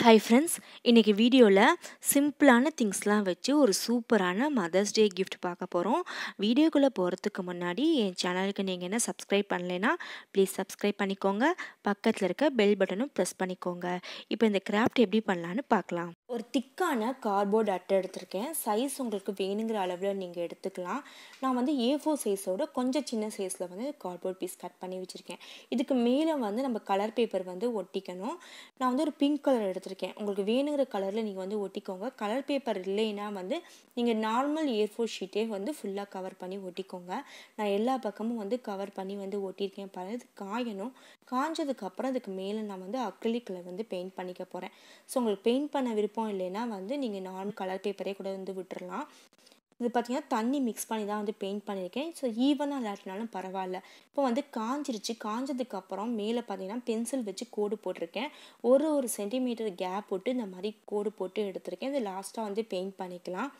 hi friends இன்றைக்கி வீடியோவில் சிம்பிளான திங்ஸ்லாம் வச்சு ஒரு சூப்பரான மதர்ஸ் டே கிஃப்ட் பார்க்க போகிறோம் வீடியோக்குள்ளே போகிறதுக்கு முன்னாடி என் சேனலுக்கு நீங்கள் என்ன சப்ஸ்கிரைப் பண்ணலைன்னா ப்ளீஸ் சப்ஸ்கிரைப் பண்ணிக்கோங்க பக்கத்தில் இருக்க பெல் பட்டனும் ப்ரெஸ் பண்ணிக்கோங்க இப்போ இந்த கிராஃப்ட் எப்படி பண்ணலான்னு பார்க்கலாம் ஒரு திக்கான கார்ட்போர்டு அட்டை எடுத்திருக்கேன் சைஸ் உங்களுக்கு வேணுங்கிற அளவில் நீங்கள் எடுத்துக்கலாம் நான் வந்து ஏ ஃபோர் சைஸோட கொஞ்சம் சின்ன சைஸில் வந்து கார்ட்போர்ட் பீஸ் கட் பண்ணி வச்சுருக்கேன் இதுக்கு மேலே வந்து நம்ம கலர் பேப்பர் வந்து ஒட்டிக்கணும் நான் வந்து ஒரு பிங்க் கலர் எடுத்துருக்கேன் கொடுத்துருக்கேன் உங்களுக்கு வேணுங்கிற கலரில் நீங்கள் வந்து ஒட்டிக்கோங்க கலர் பேப்பர் இல்லைன்னா வந்து நீங்கள் நார்மல் ஏர்ஃபோர் ஷீட்டே வந்து ஃபுல்லாக கவர் பண்ணி ஒட்டிக்கோங்க நான் எல்லா பக்கமும் வந்து கவர் பண்ணி வந்து ஒட்டியிருக்கேன் பல இது காயணும் காஞ்சதுக்கப்புறம் அதுக்கு மேலே நான் வந்து அக்ரிலிக்கில் கலர் வந்து பெயிண்ட் பண்ணிக்க போகிறேன் ஸோ உங்களுக்கு பெயிண்ட் பண்ண விருப்பம் இல்லைன்னா வந்து நீங்கள் நார்மல் கலர் பேப்பரே கூட வந்து விட்டுடலாம் இது பார்த்திங்கன்னா தண்ணி மிக்ஸ் பண்ணி தான் வந்து பெயிண்ட் பண்ணியிருக்கேன் ஸோ ஈவனாக இல்லாட்டினாலும் பரவாயில்ல இப்போ வந்து காஞ்சிருச்சு காஞ்சதுக்கப்புறம் மேலே பார்த்தீங்கன்னா பென்சில் வச்சு கோடு போட்டிருக்கேன் ஒரு ஒரு சென்டிமீட்டர் கேப் போட்டு இந்த மாதிரி கோடு போட்டு எடுத்திருக்கேன் இது லாஸ்ட்டாக வந்து பெயிண்ட் பண்ணிக்கலாம்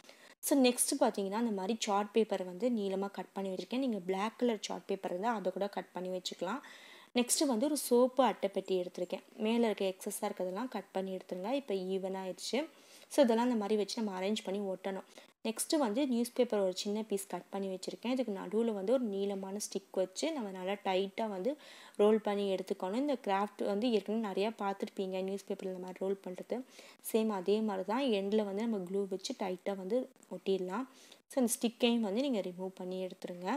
ஸோ நெக்ஸ்ட்டு பார்த்தீங்கன்னா இந்த மாதிரி சார்ட் பேப்பரை வந்து நீளமாக கட் பண்ணி வச்சுருக்கேன் நீங்கள் பிளாக் கலர் சார்ட் பேப்பர் இருந்தால் அதை கூட கட் பண்ணி வச்சுக்கலாம் நெக்ஸ்ட்டு வந்து ஒரு சோப்பு அட்டை பெட்டி எடுத்திருக்கேன் மேலே இருக்க எக்ஸஸாக இருக்கிறதெல்லாம் கட் பண்ணி எடுத்துருங்க இப்போ ஈவனாகிடுச்சு ஸோ இதெல்லாம் அந்த மாதிரி வச்சு நம்ம அரேஞ்ச் பண்ணி ஒட்டணும் நெக்ஸ்ட்டு வந்து நியூஸ் பேப்பர் ஒரு சின்ன பீஸ் கட் பண்ணி வச்சுருக்கேன் இதுக்கு நடுவில் வந்து ஒரு நீளமான ஸ்டிக் வச்சு நம்ம நல்லா டைட்டாக வந்து ரோல் பண்ணி எடுத்துக்கணும் இந்த கிராஃப்ட் வந்து ஏற்கனவே நிறையா பார்த்துருப்பீங்க நியூஸ் பேப்பரில் இந்த மாதிரி ரோல் பண்ணுறது சேம் அதே மாதிரி தான் எண்டில் வந்து நம்ம க்ளூ வச்சு டைட்டாக வந்து ஒட்டிடலாம் ஸோ அந்த ஸ்டிக்கையும் வந்து நீங்கள் ரிமூவ் பண்ணி எடுத்துருங்க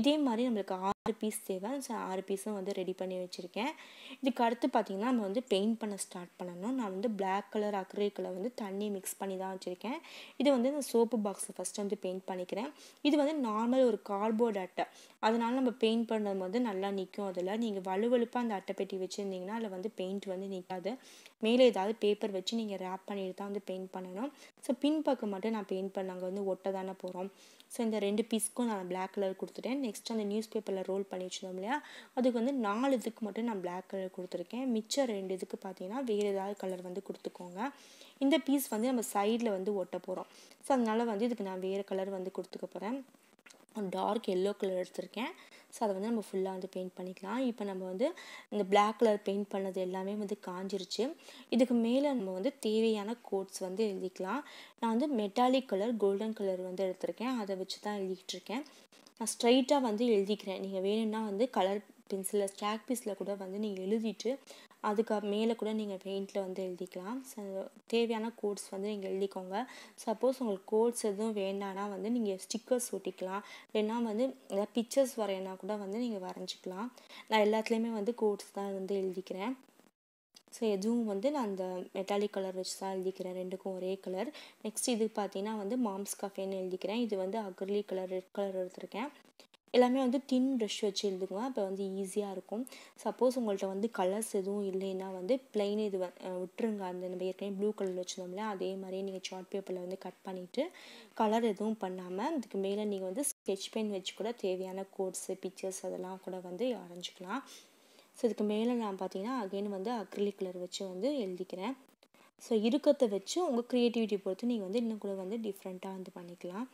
இதே மாதிரி நம்மளுக்கு ஆறு பீஸ் தேவை ஸோ ஆறு பீஸும் வந்து ரெடி பண்ணி வச்சுருக்கேன் இதுக்கு அடுத்து பார்த்திங்கன்னா நம்ம வந்து பெயிண்ட் பண்ண ஸ்டார்ட் பண்ணணும் நான் வந்து பிளாக் கலர் கலர் வந்து தண்ணி மிக்ஸ் பண்ணி தான் வச்சுருக்கேன் இது வந்து இந்த சோப்பு பாக்ஸை ஃபஸ்ட்டு வந்து பெயிண்ட் பண்ணிக்கிறேன் இது வந்து நார்மல் ஒரு கார்போர்ட் அட்டை அதனால் நம்ம பெயிண்ட் பண்ணும் வந்து நல்லா நிற்கும் அதில் நீங்கள் வலுவழுப்பாக அந்த அட்டை பெட்டி வச்சுருந்தீங்கன்னா அதில் வந்து பெயிண்ட் வந்து நிற்காது மேலே ஏதாவது பேப்பர் வச்சு நீங்கள் ரேப் பண்ணிட்டு தான் வந்து பெயிண்ட் பண்ணணும் ஸோ பின்பக்கம் மட்டும் நான் பெயிண்ட் அங்கே வந்து ஒட்டை தானே போகிறோம் ஸோ இந்த ரெண்டு பீஸ்க்கும் நான் பிளாக் கலர் கொடுத்துட்டேன் நெக்ஸ்ட் அந்த நியூஸ் பேப்பரில் ரோல் பண்ணி வச்சுருந்தோம் இல்லையா அதுக்கு வந்து நாலு இதுக்கு மட்டும் நான் பிளாக் கலர் கொடுத்துருக்கேன் மிச்சம் ரெண்டு இதுக்கு பார்த்தீங்கன்னா வேறு ஏதாவது கலர் வந்து கொடுத்துக்கோங்க இந்த பீஸ் வந்து நம்ம சைடில் வந்து ஒட்ட போகிறோம் ஸோ அதனால் வந்து இதுக்கு நான் வேறு கலர் வந்து கொடுத்துக்க போகிறேன் டார்க் எல்லோ கலர் எடுத்திருக்கேன் ஸோ அதை வந்து நம்ம ஃபுல்லாக வந்து பெயிண்ட் பண்ணிக்கலாம் இப்போ நம்ம வந்து இந்த பிளாக் கலர் பெயிண்ட் பண்ணது எல்லாமே வந்து காஞ்சிருச்சு இதுக்கு மேலே நம்ம வந்து தேவையான கோட்ஸ் வந்து எழுதிக்கலாம் நான் வந்து மெட்டாலிக் கலர் கோல்டன் கலர் வந்து எடுத்திருக்கேன் அதை வச்சு தான் எழுதிக்கிட்டு இருக்கேன் நான் ஸ்ட்ரைட்டாக வந்து எழுதிக்கிறேன் நீங்கள் வேணும்னா வந்து கலர் பென்சிலில் ஸ்டாக் பீஸில் கூட வந்து நீங்கள் எழுதிட்டு அதுக்கு மேலே கூட நீங்கள் பெயிண்டில் வந்து எழுதிக்கலாம் தேவையான கோட்ஸ் வந்து நீங்கள் எழுதிக்கோங்க சப்போஸ் உங்களுக்கு கோட்ஸ் எதுவும் வேண்டாம்னா வந்து நீங்கள் ஸ்டிக்கர்ஸ் ஒட்டிக்கலாம் இல்லைன்னா வந்து ஏதாவது பிக்சர்ஸ் வரையினா கூட வந்து நீங்கள் வரைஞ்சிக்கலாம் நான் எல்லாத்துலேயுமே வந்து கோட்ஸ் தான் வந்து எழுதிக்கிறேன் ஸோ எதுவும் வந்து நான் அந்த மெட்டாலிக் கலர் வச்சு தான் எழுதிக்கிறேன் ரெண்டுக்கும் ஒரே கலர் நெக்ஸ்ட் இது பார்த்தீங்கன்னா வந்து மாம்ஸ் காஃபேன்னு எழுதிக்கிறேன் இது வந்து அக்ரலி கலர் ரெட் கலர் எடுத்திருக்கேன் எல்லாமே வந்து தின் ப்ரெஷ் வச்சு எழுதுக்குவேன் அப்போ வந்து ஈஸியாக இருக்கும் சப்போஸ் உங்கள்கிட்ட வந்து கலர்ஸ் எதுவும் இல்லைன்னா வந்து பிளெயின் இது விட்டுருங்க அந்த நம்ம ஏற்கனவே ப்ளூ கலர் வச்சுருந்தோம்ல அதே மாதிரியே நீங்கள் சார்ட் பேப்பரில் வந்து கட் பண்ணிவிட்டு கலர் எதுவும் பண்ணாமல் அதுக்கு மேலே நீங்கள் வந்து ஸ்கெச் பென் வச்சு கூட தேவையான கோட்ஸு பிக்சர்ஸ் அதெல்லாம் கூட வந்து அரைஞ்சிக்கலாம் ஸோ இதுக்கு மேலே நான் பார்த்தீங்கன்னா அகெயின் வந்து அக்ரிலிக் கலர் வச்சு வந்து எழுதிக்கிறேன் ஸோ இருக்கத்தை வச்சு உங்கள் க்ரியேட்டிவிட்டி பொறுத்து நீங்கள் வந்து இன்னும் கூட வந்து டிஃப்ரெண்ட்டாக வந்து பண்ணிக்கலாம்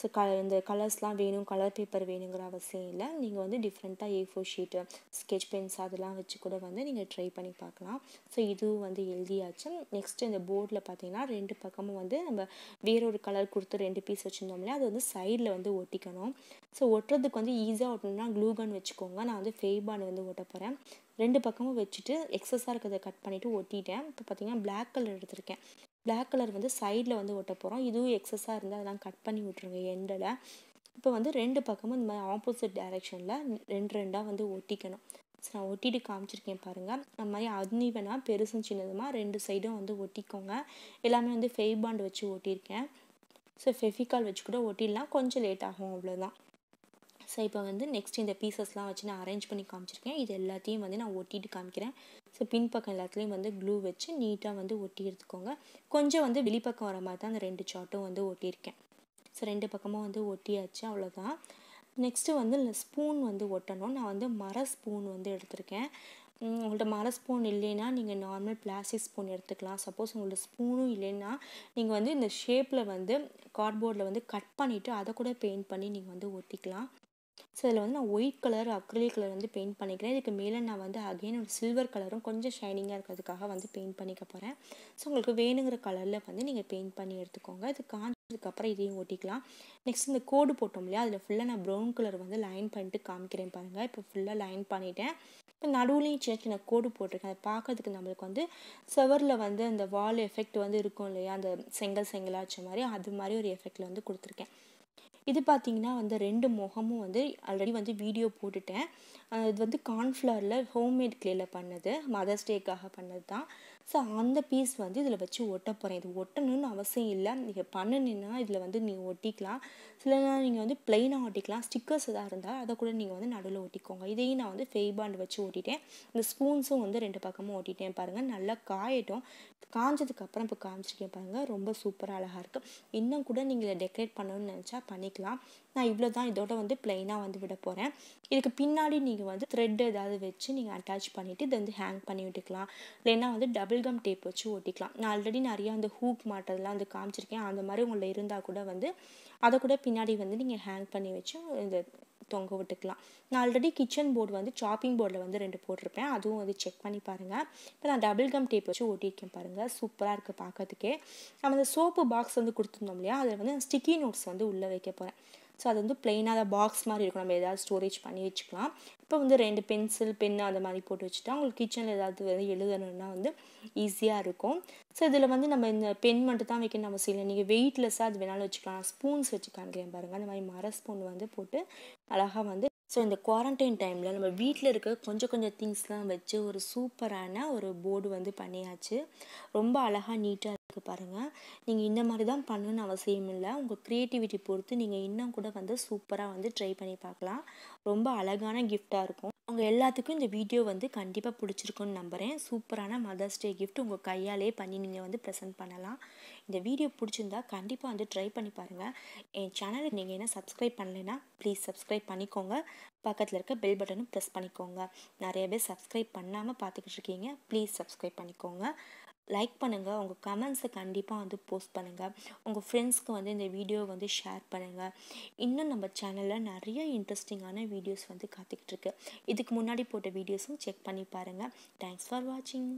ஸோ க இந்த கலர்ஸ்லாம் வேணும் கலர் பேப்பர் வேணுங்கிற அவசியம் இல்லை நீங்கள் வந்து டிஃப்ரெண்ட்டாக A four sheet sketch pens அதெல்லாம் வச்சு கூட வந்து நீங்கள் ட்ரை பண்ணி பார்க்கலாம் ஸோ இதுவும் வந்து எழுதியாச்சு நெக்ஸ்ட் இந்த போர்டில் பார்த்தீங்கன்னா ரெண்டு பக்கமும் வந்து நம்ம வேறொரு கலர் கொடுத்து ரெண்டு பீஸ் வச்சுருந்தோம்னா அது வந்து சைடில் வந்து ஒட்டிக்கணும் ஸோ ஒட்டுறதுக்கு வந்து ஈஸியாக ஒட்டணும்னா க்ளூகன் வச்சுக்கோங்க நான் வந்து ஃபெய்பான் வந்து ஒட்ட போகிறேன் ரெண்டு பக்கமும் வச்சுட்டு எக்ஸஸாக இருக்கிறத கட் பண்ணிவிட்டு ஒட்டிட்டேன் இப்போ பார்த்தீங்கன்னா பிளாக் கலர் எடுத்திருக்கேன் பிளாக் கலர் வந்து சைடில் வந்து ஒட்ட போகிறோம் இதுவும் எக்ஸஸாக இருந்தால் அதெல்லாம் கட் பண்ணி விட்ருங்க எண்டில் இப்போ வந்து ரெண்டு பக்கமும் இந்த மாதிரி ஆப்போசிட் டைரெக்ஷனில் ரெண்டு ரெண்டாக வந்து ஒட்டிக்கணும் ஸோ நான் ஒட்டிட்டு காமிச்சிருக்கேன் பாருங்கள் அந்த மாதிரி அன்இவனாக பெருசும் சின்னதுமாக ரெண்டு சைடும் வந்து ஒட்டிக்கோங்க எல்லாமே வந்து ஃபெய்பாண்ட் வச்சு ஒட்டியிருக்கேன் ஸோ ஃபெஃபிகால் வச்சு கூட ஒட்டிடலாம் கொஞ்சம் லேட் ஆகும் அவ்வளோதான் ஸோ இப்போ வந்து நெக்ஸ்ட் இந்த பீசஸ்லாம் வச்சு நான் அரேஞ்ச் பண்ணி காமிச்சிருக்கேன் இது எல்லாத்தையும் வந்து நான் ஒட்டிட்டு காமிக்கிறேன் ஸோ பின்பக்கம் எல்லாத்துலேயும் வந்து க்ளூ வச்சு நீட்டாக வந்து ஒட்டி எடுத்துக்கோங்க கொஞ்சம் வந்து வெளிப்பக்கம் வர மாதிரி தான் அந்த ரெண்டு சார்ட்டும் வந்து ஒட்டியிருக்கேன் ஸோ ரெண்டு பக்கமும் வந்து ஒட்டியாச்சு அவ்வளோதான் நெக்ஸ்ட்டு வந்து ஸ்பூன் வந்து ஒட்டணும் நான் வந்து மர ஸ்பூன் வந்து எடுத்திருக்கேன் உங்கள்கிட்ட மர ஸ்பூன் இல்லைன்னா நீங்கள் நார்மல் பிளாஸ்டிக் ஸ்பூன் எடுத்துக்கலாம் சப்போஸ் உங்களோட ஸ்பூனும் இல்லைன்னா நீங்கள் வந்து இந்த ஷேப்பில் வந்து கார்ட்போர்டில் வந்து கட் பண்ணிவிட்டு அதை கூட பெயிண்ட் பண்ணி நீங்கள் வந்து ஒட்டிக்கலாம் ஸோ இதில் வந்து நான் ஒயிட் கலர் அக்ரிலிக் கலர் வந்து பெயிண்ட் பண்ணிக்கிறேன் இதுக்கு மேலே நான் வந்து அகெயின் ஒரு சில்வர் கலரும் கொஞ்சம் ஷைனிங்காக இருக்கிறதுக்காக வந்து பெயிண்ட் பண்ணிக்க போகிறேன் ஸோ உங்களுக்கு வேணுங்கிற கலரில் வந்து நீங்கள் பெயிண்ட் பண்ணி எடுத்துக்கோங்க இது காஞ்சதுக்கப்புறம் இதையும் ஒட்டிக்கலாம் நெக்ஸ்ட் இந்த கோடு போட்டோம் இல்லையா அதில் ஃபுல்லாக நான் ப்ரௌன் கலர் வந்து லைன் பண்ணிட்டு காமிக்கிறேன் பாருங்கள் இப்போ ஃபுல்லாக லைன் பண்ணிட்டேன் இப்போ நடுவுலையும் சின்ன சின்ன கோடு போட்டிருக்கேன் அதை பார்க்கறதுக்கு நம்மளுக்கு வந்து செவரில் வந்து அந்த வால் எஃபெக்ட் வந்து இருக்கும் இல்லையா அந்த செங்கல் செங்கலாச்ச மாதிரி அது மாதிரி ஒரு எஃபெக்டில் வந்து கொடுத்துருக்கேன் இது பார்த்தீங்கன்னா வந்து ரெண்டு முகமும் வந்து ஆல்ரெடி வந்து வீடியோ போட்டுட்டேன் இது வந்து கார்ன்ஃப்ளவரில் ஹோம்மேட் கிளேயில் பண்ணது மதர்ஸ் டேக்காக பண்ணது தான் ஸோ அந்த பீஸ் வந்து இதில் வச்சு ஒட்ட போகிறேன் இது ஒட்டணும்னு அவசியம் இல்லை நீங்கள் பண்ணணுன்னா இதில் வந்து நீங்கள் ஒட்டிக்கலாம் சில நேரம் நீங்கள் வந்து பிளெயினாக ஒட்டிக்கலாம் ஸ்டிக்கர்ஸ் எதாவது இருந்தால் அதை கூட நீங்கள் வந்து நடுவில் ஒட்டிக்கோங்க இதையும் நான் வந்து ஃபெய்பாண்ட் வச்சு ஓட்டிட்டேன் இந்த ஸ்பூன்ஸும் வந்து ரெண்டு பக்கமும் ஓட்டிட்டேன் பாருங்கள் நல்லா காயட்டும் காஞ்சதுக்கப்புறம் இப்போ காமிச்சிருக்கேன் பாருங்கள் ரொம்ப சூப்பராக அழகாக இருக்குது இன்னும் கூட நீங்கள் டெக்கரேட் பண்ணணும்னு நினச்சா பண்ணிக்கலாம் நான் இவ்வளோ தான் இதோட வந்து பிளெயினாக வந்து விட போகிறேன் இதுக்கு பின்னாடி நீங்கள் வந்து த்ரெட் ஏதாவது வச்சு நீங்கள் அட்டாச் பண்ணிவிட்டு இதை வந்து ஹேங் பண்ணி விட்டுக்கலாம் இல்லைன்னா வந்து டபுள் பபிள்கம் டேப் வச்சு ஒட்டிக்கலாம் நான் ஆல்ரெடி நிறையா அந்த ஹூக் மாட்டுறதுலாம் வந்து காமிச்சிருக்கேன் அந்த மாதிரி உங்களை இருந்தால் கூட வந்து அதை கூட பின்னாடி வந்து நீங்கள் ஹேங் பண்ணி வச்சு இந்த தொங்க விட்டுக்கலாம் நான் ஆல்ரெடி கிச்சன் போர்டு வந்து சாப்பிங் போர்டில் வந்து ரெண்டு போட்டிருப்பேன் அதுவும் வந்து செக் பண்ணி பாருங்கள் இப்போ நான் டபுள் கம் டேப் வச்சு ஒட்டியிருக்கேன் பாருங்கள் சூப்பராக இருக்குது பார்க்கறதுக்கே நம்ம அந்த சோப்பு பாக்ஸ் வந்து கொடுத்துருந்தோம் இல்லையா அதில் வந்து ஸ்டிக்கி நோட்ஸ் வந்து உள்ளே வைக்க போகிறேன் ஸோ அது வந்து பிளெயினாக அதை பாக்ஸ் மாதிரி இருக்கும் நம்ம ஏதாவது ஸ்டோரேஜ் பண்ணி வச்சுக்கலாம் இப்போ வந்து ரெண்டு பென்சில் பென்னு அந்த மாதிரி போட்டு வச்சுட்டா உங்களுக்கு கிச்சனில் ஏதாவது வந்து எழுதணும்னா வந்து ஈஸியாக இருக்கும் ஸோ இதில் வந்து நம்ம இந்த பென் மட்டும் தான் வைக்கணும் அவசியம் இல்லை நீங்கள் வெயிட்லெஸ்ஸாக அது வேணாலும் வச்சுக்கலாம் ஸ்பூன்ஸ் வச்சுக்கான்னு கேம் பாருங்கள் அந்த மாதிரி மர ஸ்பூன் வந்து போட்டு அழகாக வந்து ஸோ இந்த குவாரண்டைன் டைமில் நம்ம வீட்டில் இருக்க கொஞ்சம் கொஞ்சம் திங்ஸ்லாம் வச்சு ஒரு சூப்பரான ஒரு போர்டு வந்து பண்ணியாச்சு ரொம்ப அழகாக நீட்டாக இருக்குது பாருங்கள் நீங்கள் இந்த மாதிரி தான் பண்ணணும்னு அவசியம் இல்லை உங்கள் க்ரியேட்டிவிட்டி பொறுத்து நீங்கள் இன்னும் கூட வந்து சூப்பராக வந்து ட்ரை பண்ணி பார்க்கலாம் ரொம்ப அழகான கிஃப்டாக இருக்கும் உங்கள் எல்லாத்துக்கும் இந்த வீடியோ வந்து கண்டிப்பாக பிடிச்சிருக்குன்னு நம்புகிறேன் சூப்பரான மதர்ஸ் டே கிஃப்ட் உங்கள் கையாலே பண்ணி நீங்கள் வந்து ப்ரெசென்ட் பண்ணலாம் இந்த வீடியோ பிடிச்சிருந்தா கண்டிப்பாக வந்து ட்ரை பண்ணி பாருங்கள் என் சேனலுக்கு நீங்கள் என்ன சப்ஸ்கிரைப் பண்ணலைன்னா ப்ளீஸ் சப்ஸ்கிரைப் பண்ணிக்கோங்க பக்கத்தில் இருக்க பெல் பட்டனும் ப்ரெஸ் பண்ணிக்கோங்க நிறைய பேர் சப்ஸ்கிரைப் பண்ணாமல் பார்த்துக்கிட்டு இருக்கீங்க ப்ளீஸ் சப்ஸ்கிரைப் பண்ணிக்கோங்க லைக் பண்ணுங்கள் உங்கள் கமெண்ட்ஸை கண்டிப்பாக வந்து போஸ்ட் பண்ணுங்கள் உங்கள் ஃப்ரெண்ட்ஸ்க்கு வந்து இந்த வீடியோ வந்து ஷேர் பண்ணுங்கள் இன்னும் நம்ம சேனலில் நிறைய இன்ட்ரெஸ்டிங்கான வீடியோஸ் வந்து காத்துக்கிட்டு இருக்கு இதுக்கு முன்னாடி போட்ட வீடியோஸும் செக் பண்ணி பாருங்கள் தேங்க்ஸ் ஃபார் வாட்சிங்